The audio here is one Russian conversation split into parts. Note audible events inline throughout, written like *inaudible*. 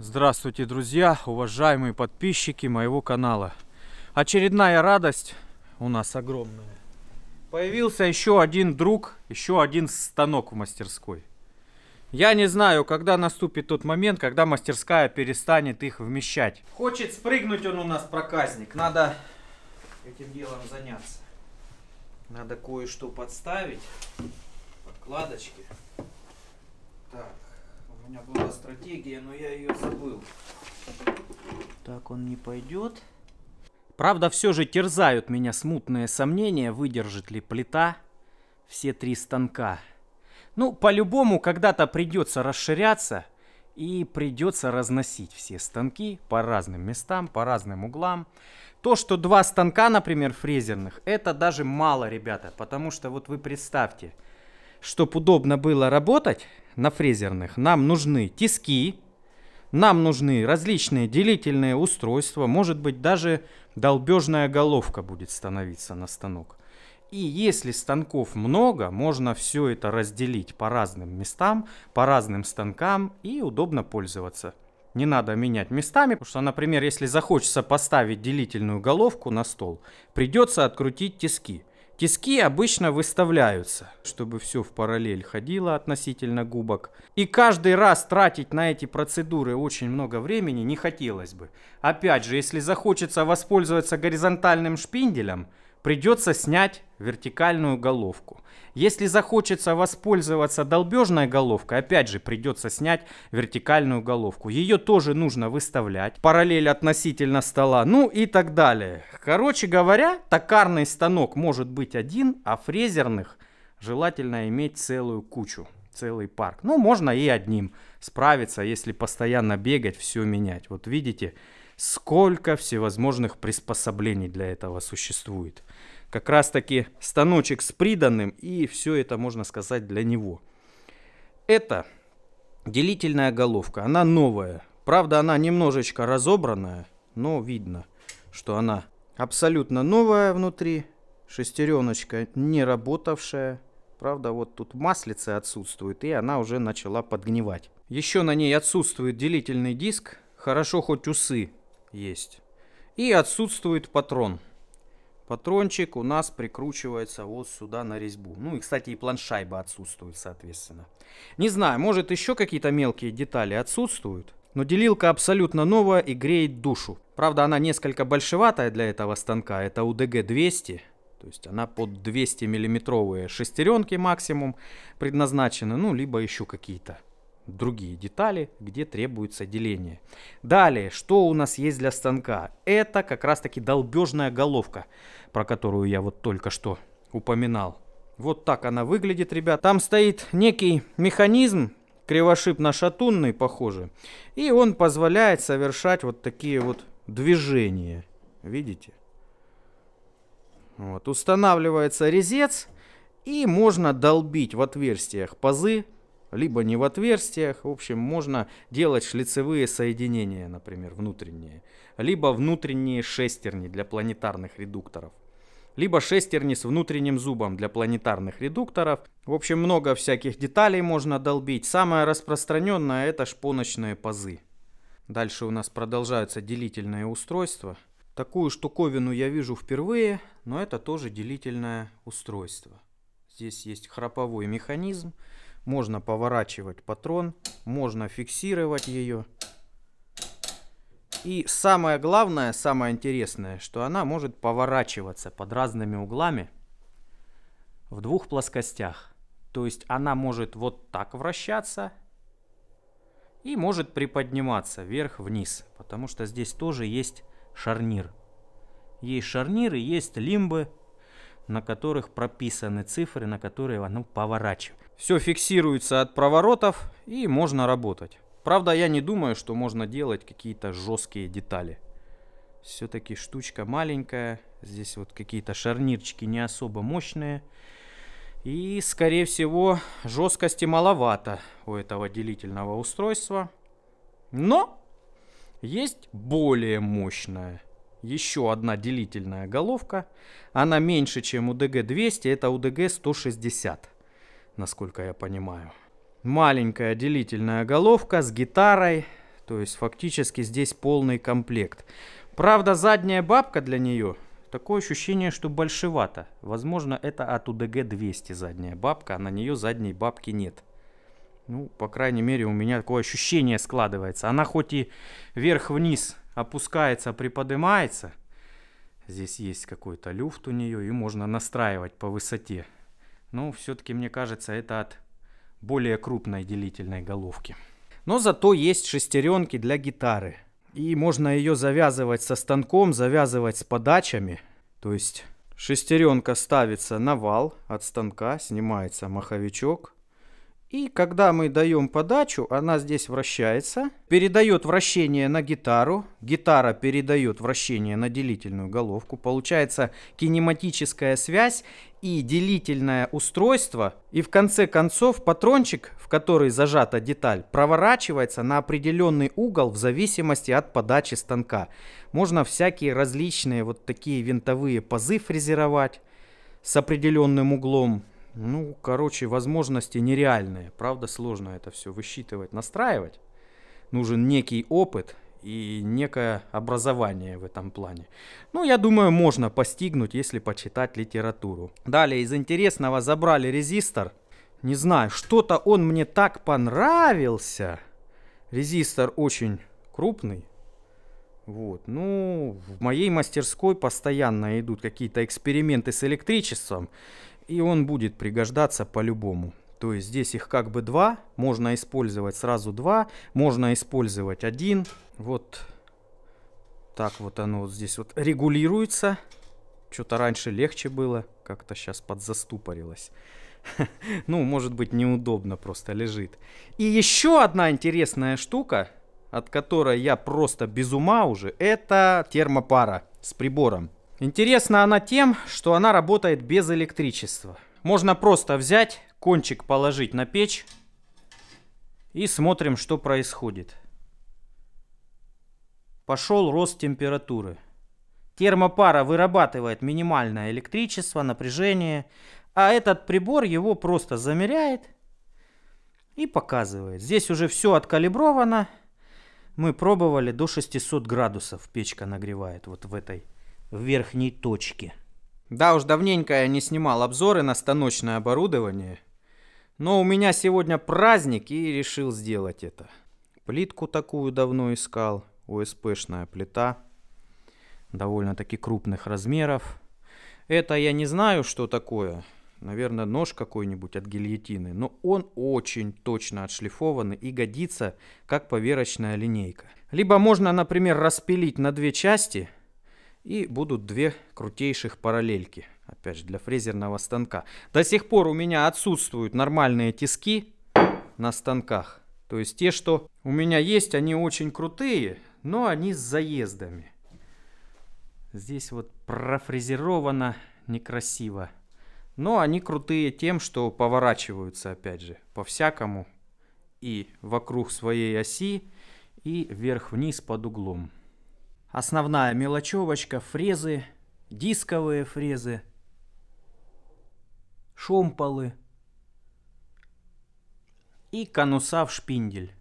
Здравствуйте, друзья, уважаемые подписчики моего канала. Очередная радость у нас огромная. Появился еще один друг, еще один станок в мастерской. Я не знаю, когда наступит тот момент, когда мастерская перестанет их вмещать. Хочет спрыгнуть он у нас, проказник. Надо этим делом заняться. Надо кое-что подставить. Подкладочки. Так, у меня была стратегия, но я ее забыл. Так он не пойдет. Правда, все же терзают меня смутные сомнения, выдержит ли плита все три станка. Ну, по-любому когда-то придется расширяться и придется разносить все станки по разным местам, по разным углам. То, что два станка, например, фрезерных, это даже мало, ребята, потому что вот вы представьте, чтобы удобно было работать на фрезерных, нам нужны тиски, нам нужны различные делительные устройства, может быть даже долбежная головка будет становиться на станок. И если станков много, можно все это разделить по разным местам, по разным станкам и удобно пользоваться. Не надо менять местами, потому что, например, если захочется поставить делительную головку на стол, придется открутить тиски. Тиски обычно выставляются, чтобы все в параллель ходило относительно губок. И каждый раз тратить на эти процедуры очень много времени не хотелось бы. Опять же, если захочется воспользоваться горизонтальным шпинделем – придется снять вертикальную головку. Если захочется воспользоваться долбежной головкой, опять же придется снять вертикальную головку. Ее тоже нужно выставлять параллель относительно стола, ну и так далее. Короче говоря, токарный станок может быть один, а фрезерных желательно иметь целую кучу, целый парк. Ну, можно и одним справиться, если постоянно бегать, все менять. Вот видите, сколько всевозможных приспособлений для этого существует. Как раз таки станочек с приданным, и все это можно сказать для него. Это делительная головка, она новая. Правда, она немножечко разобранная, но видно, что она абсолютно новая внутри. Шестереночка не работавшая. Правда, вот тут маслица отсутствует, и она уже начала подгнивать. Еще на ней отсутствует делительный диск. Хорошо хоть усы есть. И отсутствует патрон. Патрончик у нас прикручивается вот сюда на резьбу. Ну и, кстати, и планшайба отсутствует, соответственно. Не знаю, может еще какие-то мелкие детали отсутствуют. Но делилка абсолютно новая и греет душу. Правда, она несколько большеватая для этого станка. Это УДГ 200 То есть она под 200 миллиметровые шестеренки максимум предназначены. Ну, либо еще какие-то другие детали, где требуется деление. Далее, что у нас есть для станка? Это как раз таки долбежная головка, про которую я вот только что упоминал. Вот так она выглядит, ребят. Там стоит некий механизм, кривошип на шатунный, похоже. И он позволяет совершать вот такие вот движения. Видите? Вот, устанавливается резец, и можно долбить в отверстиях пазы либо не в отверстиях. В общем, можно делать шлицевые соединения, например, внутренние. Либо внутренние шестерни для планетарных редукторов. Либо шестерни с внутренним зубом для планетарных редукторов. В общем, много всяких деталей можно долбить. Самое распространенное это шпоночные пазы. Дальше у нас продолжаются делительные устройства. Такую штуковину я вижу впервые, но это тоже делительное устройство. Здесь есть храповой механизм. Можно поворачивать патрон, можно фиксировать ее. И самое главное, самое интересное, что она может поворачиваться под разными углами в двух плоскостях. То есть она может вот так вращаться и может приподниматься вверх-вниз, потому что здесь тоже есть шарнир. Есть шарниры, есть лимбы, на которых прописаны цифры, на которые она поворачивает. Все фиксируется от проворотов и можно работать. Правда, я не думаю, что можно делать какие-то жесткие детали. Все-таки штучка маленькая. Здесь вот какие-то шарнирчики не особо мощные. И, скорее всего, жесткости маловато у этого делительного устройства. Но есть более мощная. Еще одна делительная головка. Она меньше, чем у DG200. Это у DG160 насколько я понимаю. Маленькая делительная головка с гитарой, то есть фактически здесь полный комплект. Правда, задняя бабка для нее Такое ощущение, что большевато. Возможно, это от УДГ-200 задняя бабка, а на нее задней бабки нет. Ну, по крайней мере, у меня такое ощущение складывается. Она хоть и вверх-вниз опускается, приподнимается. Здесь есть какой-то люфт у нее, и можно настраивать по высоте. Ну, все-таки, мне кажется, это от более крупной делительной головки. Но зато есть шестеренки для гитары. И можно ее завязывать со станком, завязывать с подачами. То есть шестеренка ставится на вал от станка, снимается маховичок, и когда мы даем подачу, она здесь вращается, передает вращение на гитару, гитара передает вращение на делительную головку, получается кинематическая связь и делительное устройство, и в конце концов патрончик, в который зажата деталь, проворачивается на определенный угол в зависимости от подачи станка. Можно всякие различные вот такие винтовые пазы фрезеровать с определенным углом, ну, короче, возможности нереальные. Правда, сложно это все высчитывать, настраивать. Нужен некий опыт и некое образование в этом плане. Ну, я думаю, можно постигнуть, если почитать литературу. Далее из интересного забрали резистор. Не знаю, что-то он мне так понравился. Резистор очень крупный. Вот. Ну, в моей мастерской постоянно идут какие-то эксперименты с электричеством и он будет пригождаться по-любому. То есть здесь их как бы два, можно использовать сразу два, можно использовать один. Вот так вот оно вот здесь вот регулируется. Что-то раньше легче было, как-то сейчас подзаступорилось. *laughs* Ну, может быть, неудобно просто лежит. И еще одна интересная штука, от которой я просто без ума уже, это термопара с прибором. Интересна она тем, что она работает без электричества. Можно просто взять, кончик положить на печь и смотрим, что происходит. Пошел рост температуры. Термопара вырабатывает минимальное электричество, напряжение, а этот прибор его просто замеряет и показывает. Здесь уже все откалибровано. Мы пробовали до 600 градусов печка нагревает вот в этой в верхней точке. Да уж, давненько я не снимал обзоры на станочное оборудование. Но у меня сегодня праздник и решил сделать это. Плитку такую давно искал. УСПшная плита. Довольно-таки крупных размеров. Это я не знаю, что такое. Наверное, нож какой-нибудь от гильотины. Но он очень точно отшлифованный и годится как поверочная линейка. Либо можно, например, распилить на две части – и будут две крутейших параллельки, опять же, для фрезерного станка. До сих пор у меня отсутствуют нормальные тиски на станках. То есть те, что у меня есть, они очень крутые, но они с заездами. Здесь вот профрезеровано некрасиво. Но они крутые тем, что поворачиваются, опять же, по-всякому. И вокруг своей оси, и вверх-вниз под углом. Основная мелочевочка, фрезы, дисковые фрезы, шомполы и конуса в шпиндель.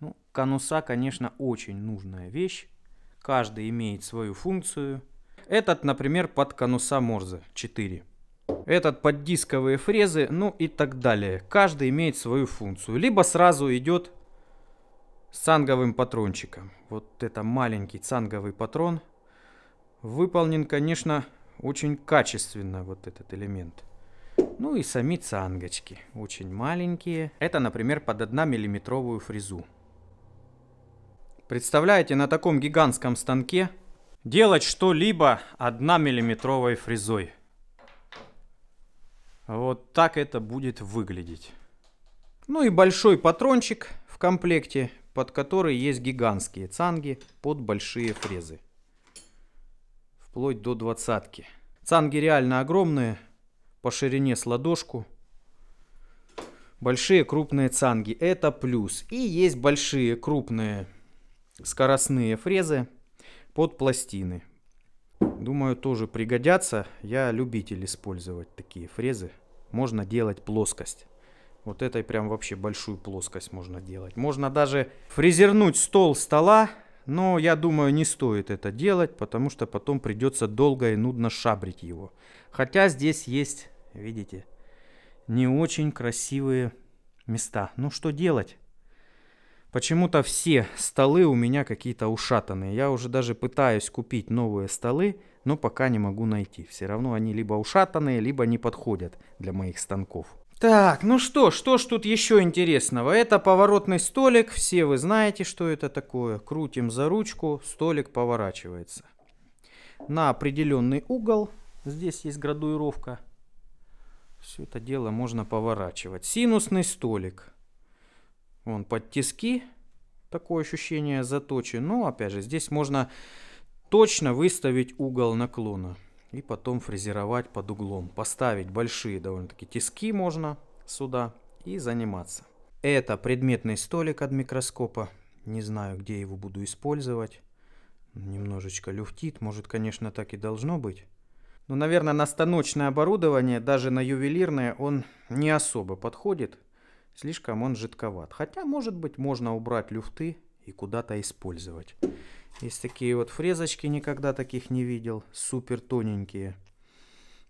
Ну, конуса, конечно, очень нужная вещь. Каждый имеет свою функцию. Этот, например, под конуса Морзе 4 этот под дисковые фрезы, ну и так далее. Каждый имеет свою функцию. Либо сразу идет с цанговым патрончиком. Вот это маленький цанговый патрон. Выполнен, конечно, очень качественно вот этот элемент. Ну и сами цангочки, очень маленькие. Это, например, под 1 миллиметровую фрезу. Представляете, на таком гигантском станке делать что-либо 1 миллиметровой фрезой. Вот так это будет выглядеть. Ну и большой патрончик – комплекте, под который есть гигантские цанги под большие фрезы. Вплоть до двадцатки. Цанги реально огромные, по ширине с ладошку. Большие крупные цанги, это плюс. И есть большие крупные скоростные фрезы под пластины. Думаю, тоже пригодятся. Я любитель использовать такие фрезы. Можно делать плоскость. Вот этой прям вообще большую плоскость можно делать. Можно даже фрезернуть стол стола, но я думаю, не стоит это делать, потому что потом придется долго и нудно шабрить его. Хотя здесь есть, видите, не очень красивые места. Ну что делать? Почему-то все столы у меня какие-то ушатанные. Я уже даже пытаюсь купить новые столы, но пока не могу найти. Все равно они либо ушатанные, либо не подходят для моих станков. Так, ну что, что ж тут еще интересного? Это поворотный столик, все вы знаете, что это такое. Крутим за ручку, столик поворачивается. На определенный угол, здесь есть градуировка. Все это дело можно поворачивать. Синусный столик. он под тиски, такое ощущение заточен. Но ну, опять же, здесь можно точно выставить угол наклона и потом фрезеровать под углом. Поставить большие довольно-таки тиски можно сюда и заниматься. Это предметный столик от микроскопа. Не знаю, где его буду использовать. Немножечко люфтит, может, конечно, так и должно быть. Но, наверное, на станочное оборудование, даже на ювелирное, он не особо подходит. Слишком он жидковат. Хотя, может быть, можно убрать люфты и куда-то использовать. Есть такие вот фрезочки, никогда таких не видел. Супер тоненькие.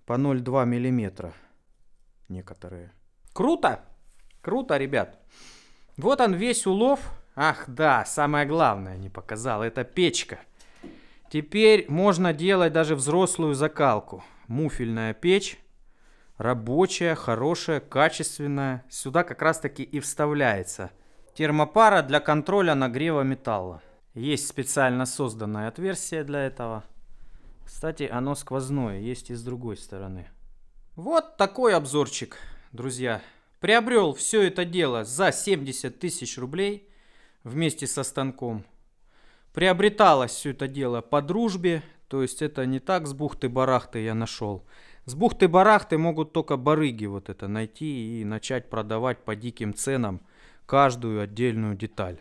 По 0,2 миллиметра некоторые. Круто! Круто, ребят. Вот он весь улов. Ах, да, самое главное не показал. Это печка. Теперь можно делать даже взрослую закалку. Муфельная печь. Рабочая, хорошая, качественная. Сюда как раз таки и вставляется термопара для контроля нагрева металла. Есть специально созданное отверстие для этого. Кстати, оно сквозное, есть и с другой стороны. Вот такой обзорчик, друзья. Приобрел все это дело за 70 тысяч рублей вместе со станком. Приобреталось все это дело по дружбе, то есть это не так с бухты-барахты я нашел. С бухты-барахты могут только барыги вот это найти и начать продавать по диким ценам каждую отдельную деталь.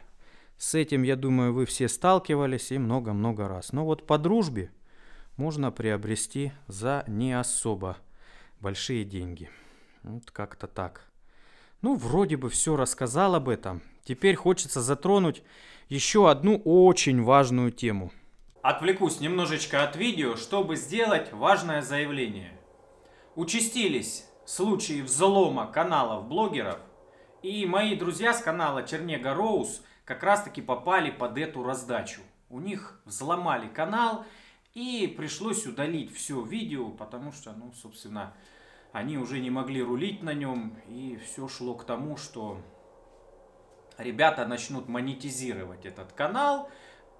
С этим, я думаю, вы все сталкивались и много-много раз. Но вот по дружбе можно приобрести за не особо большие деньги. Вот как-то так. Ну, вроде бы все рассказал об этом. Теперь хочется затронуть еще одну очень важную тему. Отвлекусь немножечко от видео, чтобы сделать важное заявление. Участились случаи взлома каналов блогеров, и мои друзья с канала Чернега Роуз как раз таки попали под эту раздачу. У них взломали канал и пришлось удалить все видео, потому что, ну, собственно, они уже не могли рулить на нем. И все шло к тому, что ребята начнут монетизировать этот канал,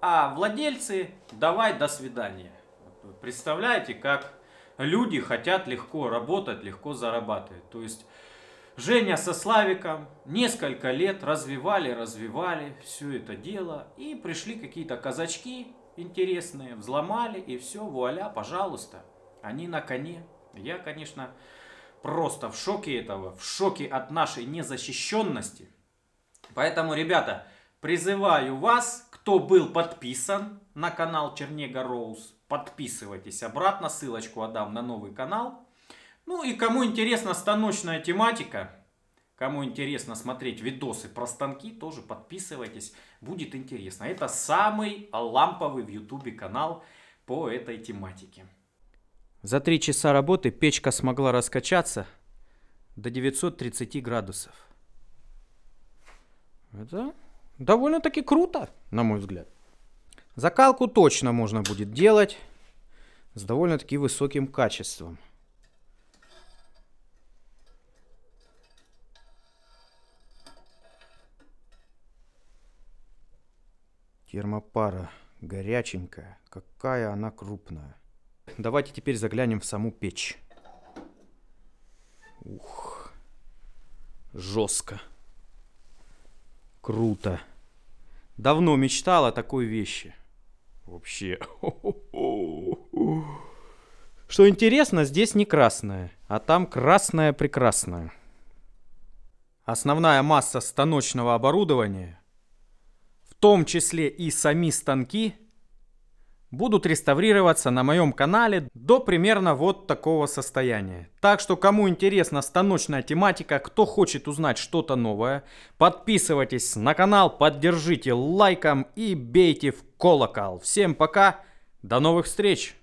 а владельцы давай до свидания. Представляете, как люди хотят легко работать, легко зарабатывать. То есть Женя со Славиком несколько лет развивали, развивали все это дело. И пришли какие-то казачки интересные, взломали и все, вуаля, пожалуйста. Они на коне. Я, конечно, просто в шоке этого, в шоке от нашей незащищенности. Поэтому, ребята, призываю вас, кто был подписан на канал Чернега Роуз, подписывайтесь обратно, ссылочку отдам на новый канал. Ну и кому интересна станочная тематика, кому интересно смотреть видосы про станки, тоже подписывайтесь, будет интересно. Это самый ламповый в ютубе канал по этой тематике. За три часа работы печка смогла раскачаться до 930 градусов. Это довольно-таки круто, на мой взгляд. Закалку точно можно будет делать с довольно-таки высоким качеством. Термопара Горяченькая. Какая она крупная. Давайте теперь заглянем в саму печь. Ух. Жестко. Круто. Давно мечтал о такой вещи. Вообще. *laughs* Что интересно, здесь не красная, а там красная прекрасная. Основная масса станочного оборудования том числе и сами станки, будут реставрироваться на моем канале до примерно вот такого состояния. Так что, кому интересна станочная тематика, кто хочет узнать что-то новое, подписывайтесь на канал, поддержите лайком и бейте в колокол. Всем пока, до новых встреч!